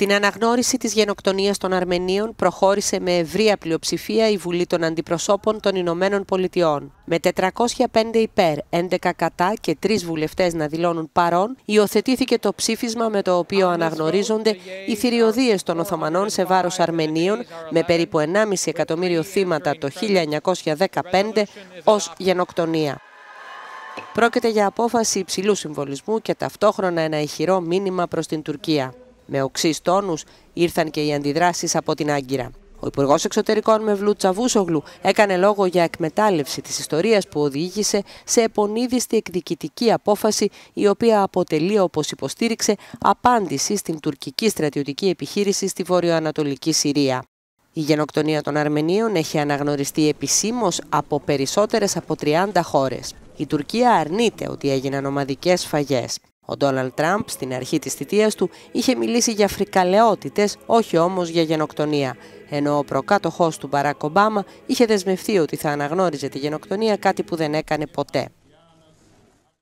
Στην αναγνώριση της γενοκτονίας των Αρμενίων προχώρησε με ευρία πλειοψηφία η Βουλή των Αντιπροσώπων των Ηνωμένων Πολιτειών. Με 405 υπέρ, 11 κατά και 3 βουλευτές να δηλώνουν παρόν, υιοθετήθηκε το ψήφισμα με το οποίο αναγνωρίζονται οι θηριωδίες των Οθωμανών σε βάρος Αρμενίων με περίπου 1,5 εκατομμύριο θύματα το 1915 ως γενοκτονία. Πρόκειται για απόφαση υψηλού συμβολισμού και ταυτόχρονα ένα ηχηρό μήνυμα προς την Τουρκία. Με οξύς τόνους ήρθαν και οι αντιδράσεις από την Άγκυρα. Ο Υπουργός Εξωτερικών Μευλού Τσαβούσογλου έκανε λόγο για εκμετάλλευση της ιστορίας που οδήγησε σε επονίδιστη εκδικητική απόφαση, η οποία αποτελεί, όπως υποστήριξε, απάντηση στην τουρκική στρατιωτική επιχείρηση στη βορειοανατολική Συρία. Η γενοκτονία των Αρμενίων έχει αναγνωριστεί επισήμως από περισσότερες από 30 χώρες. Η Τουρκία αρνείται ότι έγιναν ομαδικές σφαγέ. Ο Ντόναλτ Τραμπ στην αρχή της θητείας του είχε μιλήσει για φρικαλαιότητες, όχι όμως για γενοκτονία, ενώ ο προκάτοχός του Μπαράκ Ομπάμα είχε δεσμευτεί ότι θα αναγνώριζε τη γενοκτονία κάτι που δεν έκανε ποτέ.